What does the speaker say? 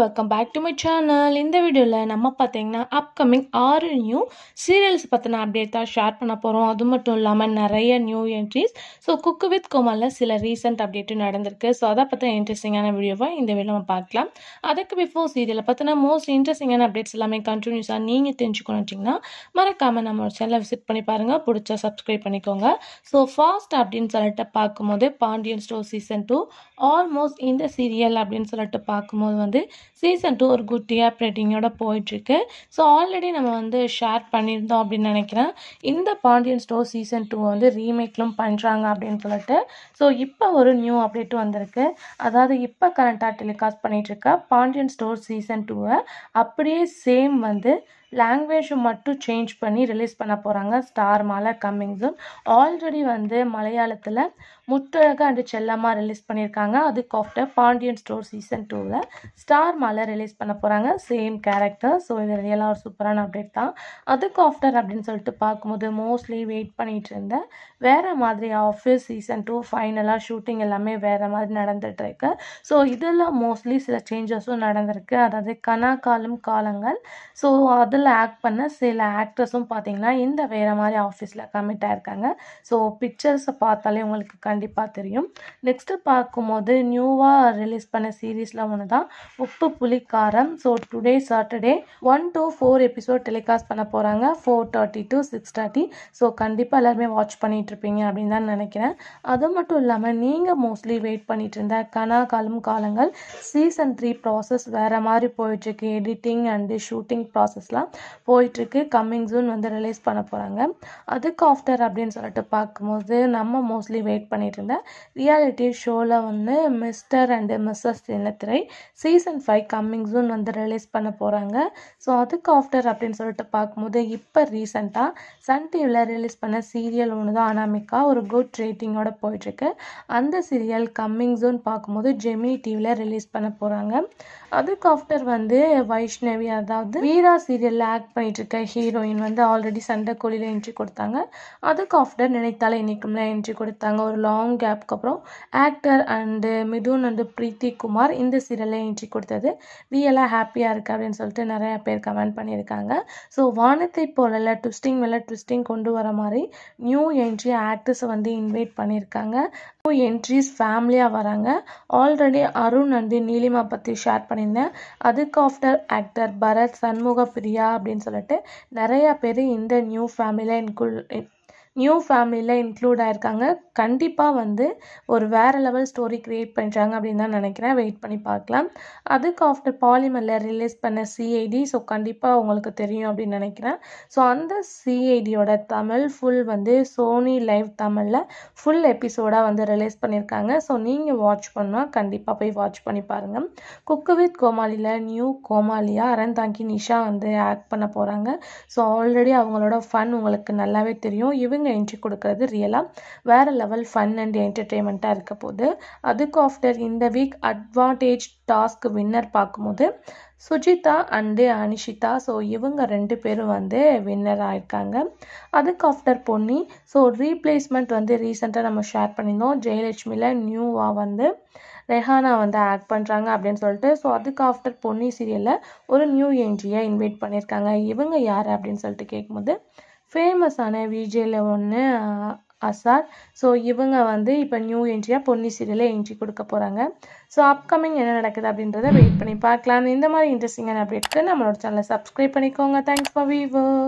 welcome back to my channel இந்த வீடியோவில் நம்ம பார்த்தீங்கன்னா அப்கமிங் ஆறு நியூ சீரியல்ஸ் பற்றின அப்டேட் தான் ஷேர் பண்ண போகிறோம் அது மட்டும் இல்லாமல் நிறைய new entries so cook with கோமாலில் சில ரீசெண்ட் அப்டேட்டும் நடந்திருக்கு ஸோ அதை பற்றின இன்ட்ரெஸ்டிங்கான வீடியோவை இந்த வீடியோ நம்ம பார்க்கலாம் அதுக்கு பிஃபோர் சீரியலை பார்த்தினா மோஸ்ட் இன்ட்ரெஸ்டிங்கான அப்டேட்ஸ் எல்லாமே கண்டினியூஸாக நீங்கள் தெரிஞ்சுக்கணுச்சிங்கன்னா மறக்காமல் ஒரு சேனலை விசிட் பண்ணி பாருங்கள் பிடிச்சா சப்ஸ்கிரைப் பண்ணிக்கோங்க ஸோ ஃபாஸ்ட் அப்படின்னு சொல்லிட்டு பார்க்கும்போது Pandian store season two almost இந்த சீரியல் அப்படின்னு சொல்லிட்டு பார்க்கும்போது வந்து சீசன் டூ ஒரு குட்டியாக ரேட்டிங்கோட போயிட்டுருக்கு ஸோ ஆல்ரெடி நம்ம வந்து ஷேர் பண்ணியிருந்தோம் அப்படின்னு நினைக்கிறேன் இந்த பாண்டியன் ஸ்டோர் சீசன் டூ வந்து ரீமேக்லும் பண்ணுறாங்க அப்படின்னு சொல்லிட்டு ஸோ இப்போ ஒரு நியூ அப்டேட்டும் வந்திருக்கு அதாவது இப்போ கரண்ட்டாக டெலிகாஸ்ட் பண்ணிகிட்ருக்க பாண்டியன் ஸ்டோர் சீசன் டூவை அப்படியே சேம் வந்து லாங்குவேஜ் மட்டும் சேஞ்ச் பண்ணி ரிலீஸ் பண்ண போகிறாங்க ஸ்டார் மாலை கம்மிங் ஜூன் ஆல்ரெடி வந்து மலையாளத்தில் முத்தழகு அண்டு செல்லமாக ரிலீஸ் பண்ணியிருக்காங்க அதுக்கு ஆஃப்டர் பாண்டியன் ஸ்டோர் சீசன் டூவில் ஸ்டார் ஸ்டார் மாலை ரிலீஸ் பண்ண போகிறாங்க சேம் கேரக்டர் ஸோ இது ரியலாக ஒரு சூப்பரான அப்டேட் தான் அதுக்கு ஆஃப்டர் அப்படின்னு சொல்லிட்டு பார்க்கும்போது மோஸ்ட்லி வெயிட் பண்ணிகிட்டு இருந்தேன் வேறு மாதிரி ஆஃபீஸ் சீசன் டூ ஃபைனலாக ஷூட்டிங் எல்லாமே வேறு மாதிரி நடந்துகிட்ருக்கு ஸோ இதில் மோஸ்ட்லி சில சேஞ்சஸும் நடந்திருக்கு அதாவது கனா காலம் காலங்கள் ஸோ அதில் ஆக்ட் பண்ண சில ஆக்ட்ரஸும் பார்த்தீங்கன்னா இந்த வேறு மாதிரி ஆஃபீஸில் கமிட் ஆகிருக்காங்க ஸோ பிக்சர்ஸை பார்த்தாலே உங்களுக்கு கண்டிப்பாக தெரியும் நெக்ஸ்ட்டு பார்க்கும்போது நியூவாக ரிலீஸ் பண்ண சீரீஸில் ஒன்று தான் Uppu Pulikaram so today Saturday one to four episode telecast பண்ண போகிறாங்க four thirty to six thirty so கண்டிப்பாக எல்லாருமே வாட்ச் இருப்பீங்க அப்படின்னு தான் நினைக்கிறேன் அது மட்டும் இல்லாமல் நீங்கள் மோஸ்ட்லி வெயிட் பண்ணிகிட்டு இருந்த கனா காலம் காலங்கள் சீசன் த்ரீ ப்ராசஸ் வேறு மாதிரி போயிட்டுருக்கு எடிட்டிங் அண்டு ஷூட்டிங் ப்ராசஸ்லாம் போயிட்டுருக்கு கம்மிங் ஜூன் வந்து ரிலீஸ் பண்ண போகிறாங்க அதுக்கு ஆஃப்டர் அப்படின்னு சொல்லிட்டு பார்க்கும்போது நம்ம மோஸ்ட்லி வெயிட் பண்ணிகிட்டு இருந்த ரியாலிட்டி ஷோவில் வந்து mister and missus Thinathirai season season five coming June வந்து ரிலீஸ் பண்ண போகிறாங்க ஸோ அதுக்கு ஆஃப்டர் அப்படின்னு சொல்லிட்டு பார்க்கும்போது இப்போ ரீசெண்டாக சன் டிவியில் ரிலீஸ் பண்ண சீரியல் ஒன்று தான் அனாமிக்கா ஒரு குட் ரேட்டிங்கோட போயிட்டுருக்கு அந்த சீரியல் கம்மிங் ஜூன் பார்க்கும்போது ஜெமினி டிவியில் ரிலீஸ் பண்ண போகிறாங்க அதுக்கு ஆஃப்டர் வந்து வைஷ்ணவி அதாவது வீரா சீரியலில் ஆக்ட் இருக்க ஹீரோயின் வந்து ஆல்ரெடி சண்டை கோழியில் என்ட்ரி கொடுத்தாங்க அதுக்கு ஆஃப்டர் நினைத்தால இன்றைக்கும்ல என்ட்ரி கொடுத்தாங்க ஒரு லாங் கேப்க்கு அப்புறம் actor and Mithun and Preethi Kumar இந்த சீரியலில் என்ட்ரி கொடுத்தாங்க வி எல்லாம் ஹாப்பியாக இருக்குது அப்படின்னு சொல்லிட்டு நிறையா பேர் கமெண்ட் பண்ணியிருக்காங்க ஸோ வானத்தை போலல ட்விஸ்டிங் மேலே ட்விஸ்டிங் கொண்டு வர மாதிரி நியூ என்ட்ரி ஆக்டர்ஸை வந்து இன்வைட் பண்ணியிருக்காங்க நியூ என்ட்ரிஸ் ஃபேமிலியாக வராங்க ஆல்ரெடி அருண் வந்து நீலிமா பற்றி ஷேர் பண்ணியிருந்தேன் அதுக்கு ஆஃப்டர் ஆக்டர் பரத் சண்முக பிரியா அப்படின்னு சொல்லிட்டு நிறையா பேர் இந்த நியூ ஃபேமிலியில் இன்குள் நியூ ஃபேமிலியில் இன்க்ளூட் ஆகிருக்காங்க கண்டிப்பாக வந்து ஒரு வேறு லெவல் ஸ்டோரி க்ரியேட் பண்ணுறாங்க அப்படின்னு தான் நினைக்கிறேன் வெயிட் பண்ணி பார்க்கலாம் அதுக்கு ஆஃப்டர் பாலிமரில் ரிலீஸ் பண்ண சிஐடி ஸோ கண்டிப்பாக உங்களுக்கு தெரியும் அப்படின்னு நினைக்கிறேன் ஸோ அந்த சிஐடியோட தமிழ் ஃபுல் வந்து சோனி லைவ் தமிழில் ஃபுல் எபிசோடாக வந்து ரிலீஸ் பண்ணியிருக்காங்க ஸோ நீங்கள் வாட்ச் பண்ணால் கண்டிப்பாக போய் வாட்ச் பண்ணி பாருங்கள் குக்கு வித் கோமாளியில் நியூ கோமாளியா தாங்கி நிஷா வந்து ஆக்ட் பண்ண போகிறாங்க ஸோ ஆல்ரெடி அவங்களோட ஃபன் உங்களுக்கு நல்லாவே தெரியும் இவங்க என்ட்ரி கொடுக்கறது ரியலாக வேறு லெவல் ஃபன் அண்ட் என்டர்டெயின்மெண்ட்டாக இருக்க போகுது அதுக்கு ஆஃப்டர் இந்த வீக் அட்வான்டேஜ் டாஸ்க் வின்னர் பார்க்கும்போது சுஜிதா அண்டு அனிஷிதா ஸோ இவங்க ரெண்டு பேரும் வந்து வின்னர் ஆயிருக்காங்க அதுக்கு ஆஃப்டர் பொன்னி ஸோ ரீப்ளேஸ்மெண்ட் வந்து ரீசெண்டாக நம்ம ஷேர் பண்ணியிருந்தோம் ஜெயலட்சுமியில் நியூவாக வந்து ரெஹானா வந்து ஆட் பண்ணுறாங்க அப்படின்னு சொல்லிட்டு ஸோ அதுக்கு ஆஃப்டர் பொன்னி சீரியலில் ஒரு நியூ என்ஜியை இன்வைட் பண்ணியிருக்காங்க இவங்க யார் அப்படின்னு சொல்லிட்டு கேட்கும்போது ஃபேமஸான விஜேயில் ஒன்று அசார் ஸோ இவங்க வந்து இப்போ நியூ என்ட்ரியாக பொன்னி சீரியலில் என்ட்ரி கொடுக்க போகிறாங்க ஸோ அப்கமிங் என்ன நடக்குது அப்படின்றத வெயிட் பண்ணி பார்க்கலாம் இந்த மாதிரி இன்ட்ரெஸ்டிங்கான அப்டேட்க்கு நம்மளோட சேனலை சப்ஸ்கிரைப் பண்ணிக்கோங்க தேங்க்ஸ் ஃபார் வீவோ